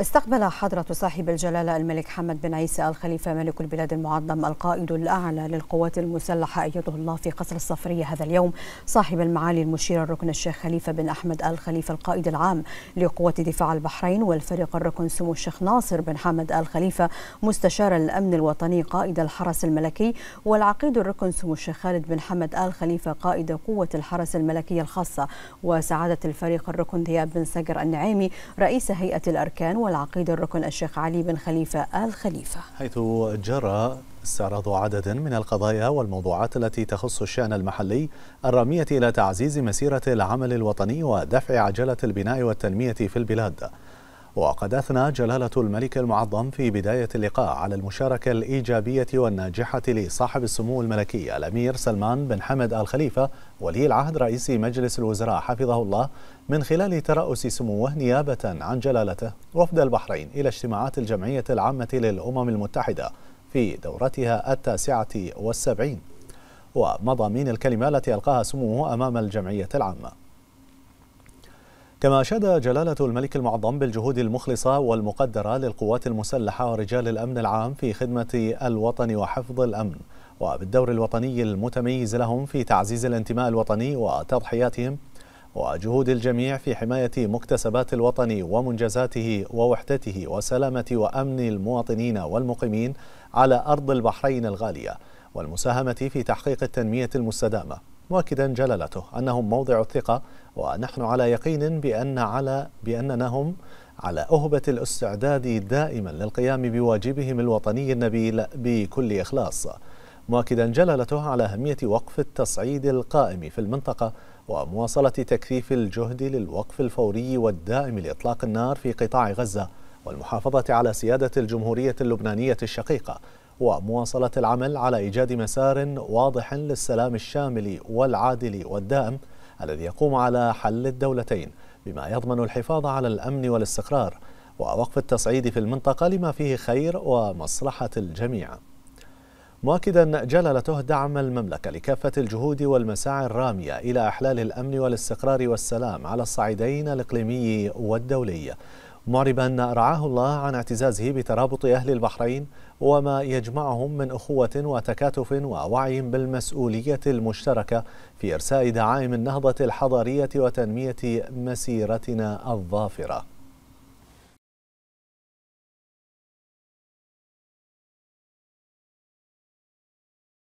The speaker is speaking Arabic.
استقبل حضرة صاحب الجلالة الملك حمد بن عيسى الخليفة ملك البلاد المعظم القائد الأعلى للقوات المسلحة أيده الله في قصر الصفرية هذا اليوم صاحب المعالي المشير الركن الشيخ خليفة بن أحمد آل خليفة القائد العام لقوات دفاع البحرين والفريق الركن سمو الشيخ ناصر بن حمد آل خليفة مستشار الأمن الوطني قائد الحرس الملكي والعقيد الركن سمو الشيخ خالد بن حمد آل خليفة قائد قوة الحرس الملكي الخاصة وسعادة الفريق الركن ذياب بن سجر النعيمي رئيس هيئة الأركان والعقيد الركن الشيخ علي بن خليفة آل خليفة حيث جرى استعراض عدد من القضايا والموضوعات التي تخص الشأن المحلي الرامية إلى تعزيز مسيرة العمل الوطني ودفع عجلة البناء والتنمية في البلاد وقد أثنى جلالة الملك المعظم في بداية اللقاء على المشاركة الإيجابية والناجحة لصاحب السمو الملكي الأمير سلمان بن حمد آل خليفة ولي العهد رئيس مجلس الوزراء حفظه الله من خلال ترأس سموه نيابة عن جلالته وفد البحرين إلى اجتماعات الجمعية العامة للأمم المتحدة في دورتها التاسعة والسبعين ومضامين الكلمة التي ألقاها سموه أمام الجمعية العامة كما أشاد جلالة الملك المعظم بالجهود المخلصة والمقدرة للقوات المسلحة ورجال الأمن العام في خدمة الوطن وحفظ الأمن وبالدور الوطني المتميز لهم في تعزيز الانتماء الوطني وتضحياتهم وجهود الجميع في حماية مكتسبات الوطن ومنجزاته ووحدته وسلامة وأمن المواطنين والمقيمين على أرض البحرين الغالية والمساهمة في تحقيق التنمية المستدامة مؤكدا جلالته أنهم موضع الثقة ونحن على يقين بأن على بأننا هم على أهبة الاستعداد دائما للقيام بواجبهم الوطني النبيل بكل إخلاص مؤكدا جلالته على أهمية وقف التصعيد القائم في المنطقة ومواصلة تكثيف الجهد للوقف الفوري والدائم لإطلاق النار في قطاع غزة والمحافظة على سيادة الجمهورية اللبنانية الشقيقة ومواصلة العمل على إيجاد مسار واضح للسلام الشامل والعادل والدائم الذي يقوم على حل الدولتين بما يضمن الحفاظ على الأمن والاستقرار ووقف التصعيد في المنطقة لما فيه خير ومصلحة الجميع مؤكدا جلالته دعم المملكة لكافة الجهود والمساعي الرامية إلى إحلال الأمن والاستقرار والسلام على الصعيدين الإقليمي والدولي معربا رعاه الله عن اعتزازه بترابط أهل البحرين وما يجمعهم من أخوة وتكاتف ووعي بالمسؤولية المشتركة في إرساء دعائم النهضة الحضارية وتنمية مسيرتنا الظافرة